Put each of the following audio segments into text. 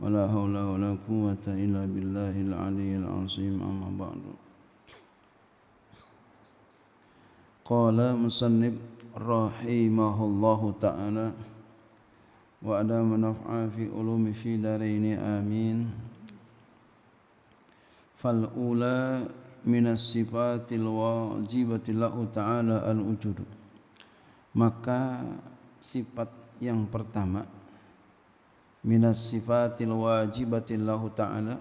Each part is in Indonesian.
ولا حول ولا قوة إلا بالله العلي العظيم أما بعد قال مصنف رحمه الله تعالى وأدام نفع في علوم في دارين آمين فالأولى من الصفات الواجبة الله تعالى الوجود maka sifat yang pertama minas sifatil wajibatil lahu ta'ala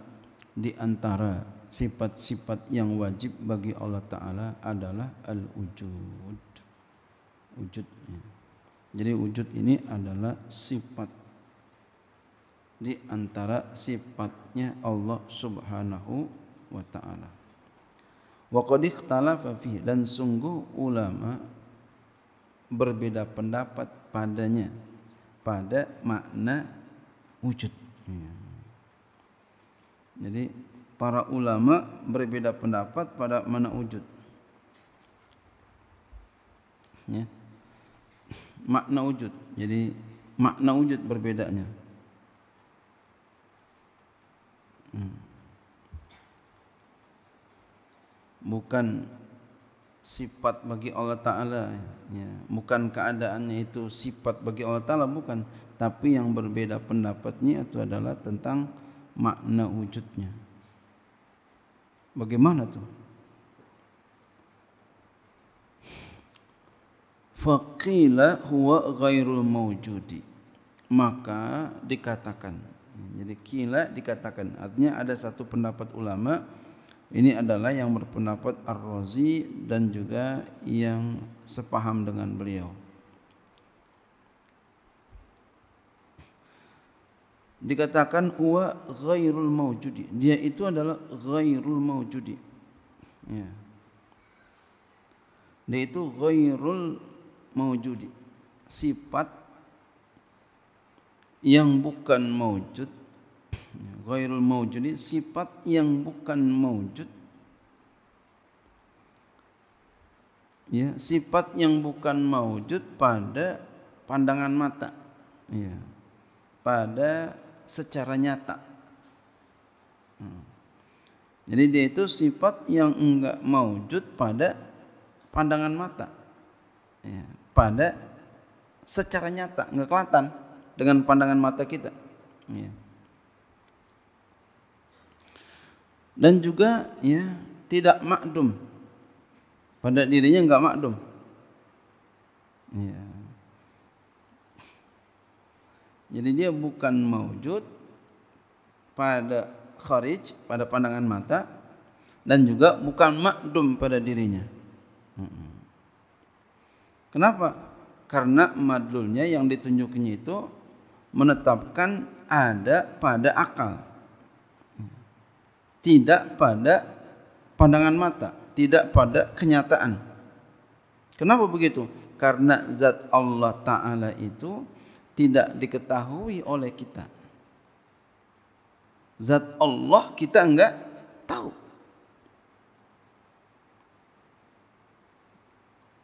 di antara sifat-sifat yang wajib bagi Allah Ta'ala adalah al-wujud wujud jadi wujud ini adalah sifat di antara sifatnya Allah Subhanahu wa taala. Wa qad ikhtalafa dan sungguh ulama berbeda pendapat padanya pada makna wujud. Iya. Jadi para ulama berbeda pendapat pada mana wujud. Ya. Makna wujud. Jadi makna wujud berbedanya. Hmm. Bukan sifat bagi Allah Ta'ala ya. Bukan keadaannya itu sifat bagi Allah Ta'ala Bukan tapi yang berbeda pendapatnya itu adalah tentang makna wujudnya. Bagaimana tuh? Faqila huwa ghairul mawjudi. Maka dikatakan. Jadi kila dikatakan. Artinya ada satu pendapat ulama. Ini adalah yang berpendapat Ar-Razi dan juga yang sepaham dengan beliau. dikatakan wa ghairul maujudi. Dia itu adalah ghairul maujudi. Ya. Dia itu ghairul maujudi. Sifat yang bukan maujud. Ya, ghairul maujudi sifat yang bukan maujud. Ya, sifat yang bukan maujud pada pandangan mata. Ya. Pada secara nyata. Hmm. Jadi dia itu sifat yang enggak mewujud pada pandangan mata. Ya, pada secara nyata, enggak kelihatan dengan pandangan mata kita. Ya. Dan juga ya tidak makdum pada dirinya enggak makdum. Ya. Jadi dia bukan maujud pada kharij, pada pandangan mata dan juga bukan makdum pada dirinya. Kenapa? Karena madlulnya yang ditunjuknya itu menetapkan ada pada akal. Tidak pada pandangan mata, tidak pada kenyataan. Kenapa begitu? Karena zat Allah Ta'ala itu tidak diketahui oleh kita. Zat Allah kita enggak tahu.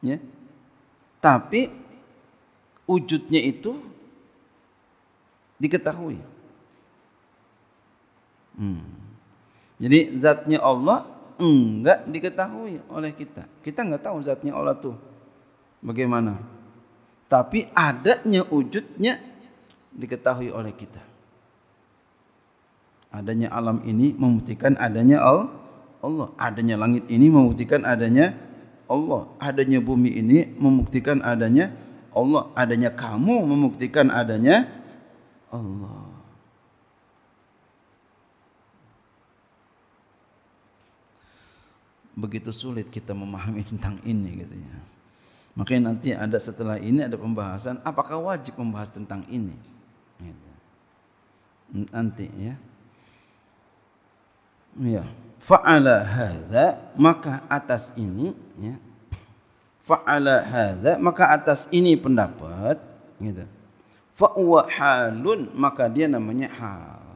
Ya. Tapi wujudnya itu diketahui. Hmm. Jadi zatnya Allah enggak diketahui oleh kita. Kita enggak tahu zatnya Allah tuh bagaimana tapi adanya wujudnya diketahui oleh kita. Adanya alam ini membuktikan adanya Allah, adanya langit ini membuktikan adanya Allah, adanya bumi ini membuktikan adanya Allah, adanya kamu membuktikan adanya Allah. Begitu sulit kita memahami tentang ini gitu Makanya nanti ada setelah ini ada pembahasan apakah wajib membahas tentang ini. Gitu. Nanti ya. Ya, fa'ala hadza maka atas ini ya. Fa'ala hadza maka atas ini pendapat gitu. Fa'wa halun maka dia namanya hal.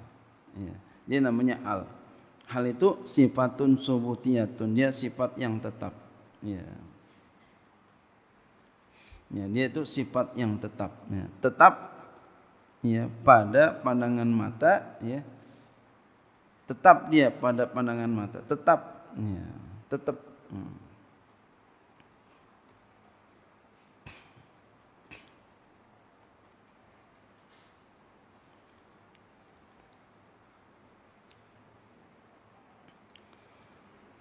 Ya. Dia namanya al Hal itu sifatun subutiyatun, dia sifat yang tetap. Ya Ya, dia itu sifat yang tetap. Ya, tetap ya pada pandangan mata ya. Tetap dia pada pandangan mata. Tetap ya, tetap. Hmm.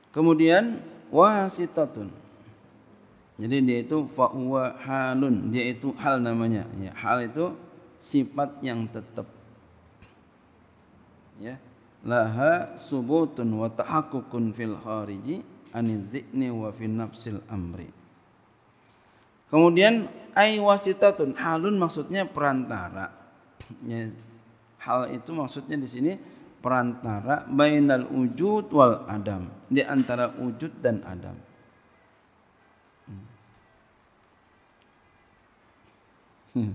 Kemudian wasitatun jadi dia itu fa'uwa halun, dia itu hal namanya. Ya, hal itu sifat yang tetap. Ya. Laha subutun wa tahakkukun fil khariji aniz wa fil nafsil amri. Kemudian ay wasitatun halun maksudnya perantara. Ya, hal itu maksudnya di sini perantara bainal wujud wal adam, di antara wujud dan adam. Hmm.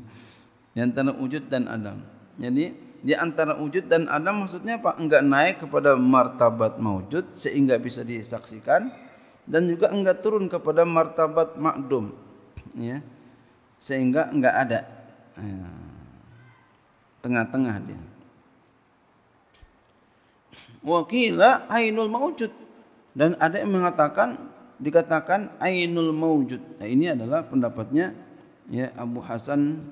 di antara wujud dan adam. Jadi di antara wujud dan adam maksudnya apa? Enggak naik kepada martabat maujud sehingga bisa disaksikan dan juga enggak turun kepada martabat makdum ya. Sehingga enggak ada. Ya. Tengah-tengah dia. Wakila ainul maujud dan ada yang mengatakan dikatakan ainul maujud. Nah, ini adalah pendapatnya ya Abu Hasan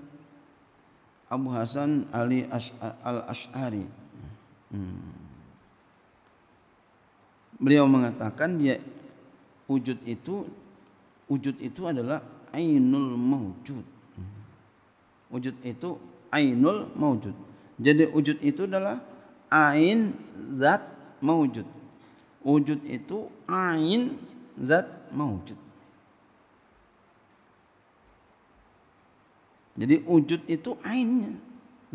Abu Hasan Ali Al Ashari. Hmm. Beliau mengatakan ya wujud itu wujud itu adalah ainul mawjud Wujud itu ainul mawjud Jadi wujud itu adalah ain zat mawjud Wujud itu ain zat mawjud Jadi wujud itu ainnya,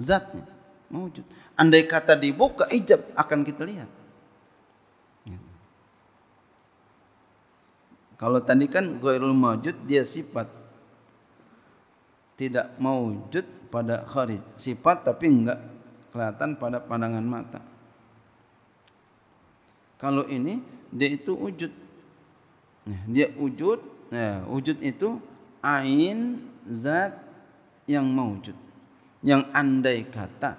zatnya, wujud. Andai kata dibuka ijab akan kita lihat. Ya. Kalau tadi kan ghairul majud dia sifat tidak mewujud pada kharij, sifat tapi enggak kelihatan pada pandangan mata. Kalau ini dia itu wujud. Nah, dia wujud, nah, wujud itu ain zat yang maujud. Yang andai kata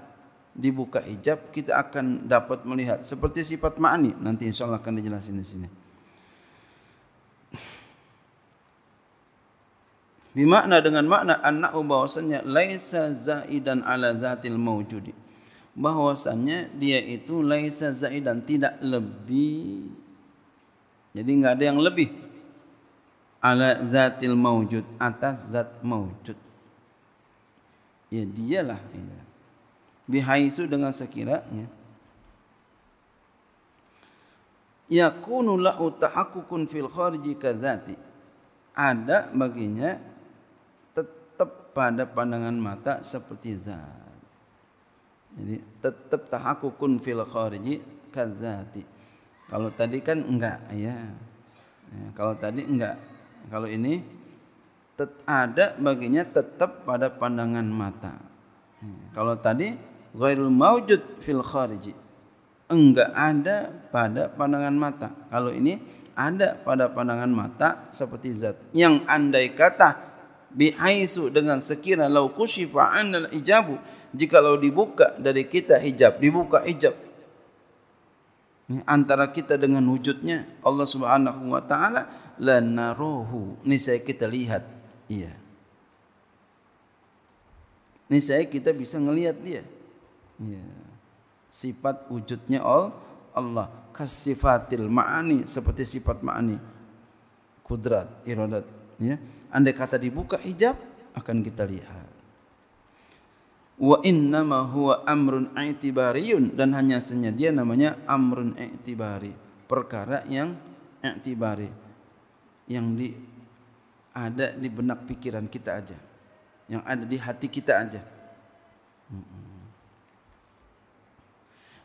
dibuka hijab kita akan dapat melihat seperti sifat ma'ani nanti Insya Allah akan dijelaskan di sini. Bimakna dengan makna anak bahwasannya laisa zaidan ala zatil maujudi. Bahwasannya dia itu laisa zaidan tidak lebih. Jadi tidak ada yang lebih ala zatil maujud atas zat maujud. ya dialah ya. bihaisu dengan sekiranya yakunu lahu tahakkukun fil kharji kadzati ada baginya tetap pada pandangan mata seperti zat jadi tetap tahakkukun fil kharji kadzati kalau tadi kan enggak ya, ya kalau tadi enggak kalau ini ada baginya tetap pada pandangan mata. Hmm. Kalau tadi ghairul maujud fil khariji enggak ada pada pandangan mata. Kalau ini ada pada pandangan mata seperti zat yang andai kata bihaisu dengan sekira lau kushifa anal ijabu jika lau dibuka dari kita hijab dibuka hijab antara kita dengan wujudnya Allah Subhanahu wa taala lanaruhu saya kita lihat Iya. Ini saya kita bisa ngelihat dia. Iya. Sifat wujudnya Allah kasifatil ma'ani seperti sifat ma'ani kudrat iradat ya andai kata dibuka hijab akan kita lihat wa inna ma huwa amrun i'tibariyun dan hanya saja dia namanya amrun i'tibari perkara yang i'tibari yang di ada di benak pikiran kita aja, yang ada di hati kita aja.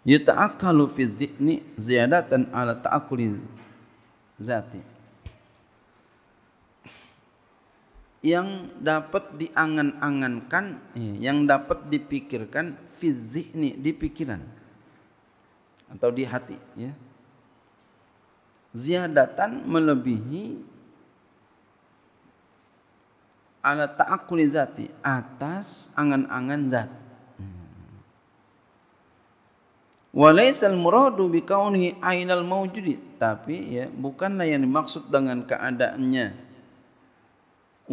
Yuta'akalu fi zihni ziyadatan ala ta'akuli zati. Yang dapat diangan-angankan, iya, yang dapat dipikirkan fi nih di pikiran atau di hati ya. Ziyadatan melebihi ala ta'akuli zati atas angan-angan zat hmm. walaisal muradu bi kaunihi ainal mawjudi tapi ya bukanlah yang dimaksud dengan keadaannya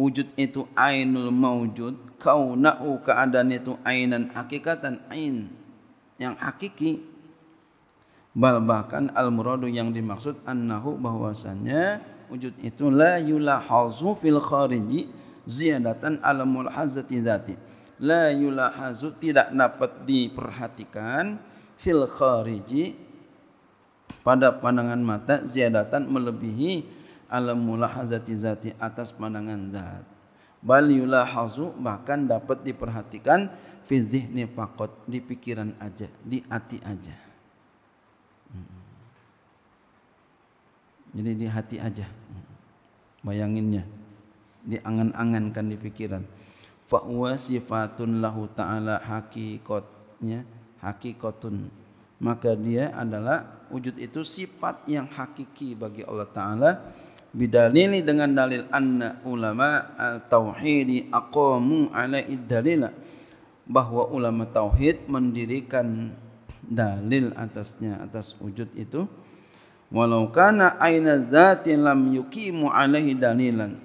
wujud itu ainul maujud. Kau kaunau keadaan itu ainan hakikatan ain yang hakiki bal bahkan al muradu yang dimaksud annahu bahwasanya wujud itu la yulahazu fil khariji ziyadatan alamul hazati zati la yulahazu tidak dapat diperhatikan fil khariji pada pandangan mata ziyadatan melebihi alamul hazati zati atas pandangan zat bal yulahazu bahkan dapat diperhatikan fi zihni faqat di pikiran aja di hati aja hmm. jadi di hati aja hmm. bayanginnya diangan-angankan di pikiran fa sifatun lahu ta'ala hakikatnya hakikatun maka dia adalah wujud itu sifat yang hakiki bagi Allah taala bidalili dengan dalil anna ulama al-tauhid aqamu alaihi dalila bahwa ulama tauhid mendirikan dalil atasnya atas wujud itu walau kana aina dzati lam yuqimu alaihi dalilan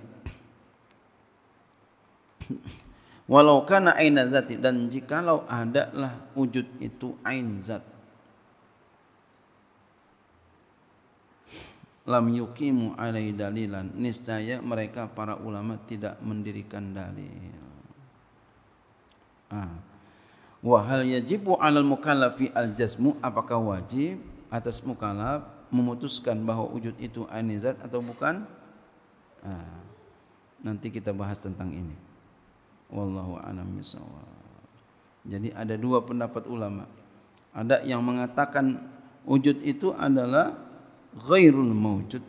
Walau kana aina zati dan jikalau adalah wujud itu ain zat. Lam yukimu alai dalilan. Niscaya mereka para ulama tidak mendirikan dalil. Ah. Wahal yajibu alal mukallafi al jazmu apakah wajib atas mukallaf memutuskan bahwa wujud itu ain zat atau bukan? Ah. Nanti kita bahas tentang ini wallahu alam bisawab. Jadi ada dua pendapat ulama. Ada yang mengatakan wujud itu adalah ghairul mawjud.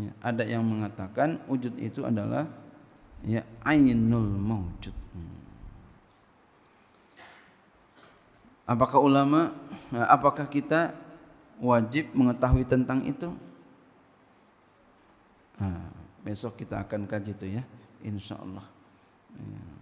Ya, ada yang mengatakan wujud itu adalah ya ainul mawjud. Apakah ulama apakah kita wajib mengetahui tentang itu? Nah, besok kita akan kaji itu ya, insya Allah. Ya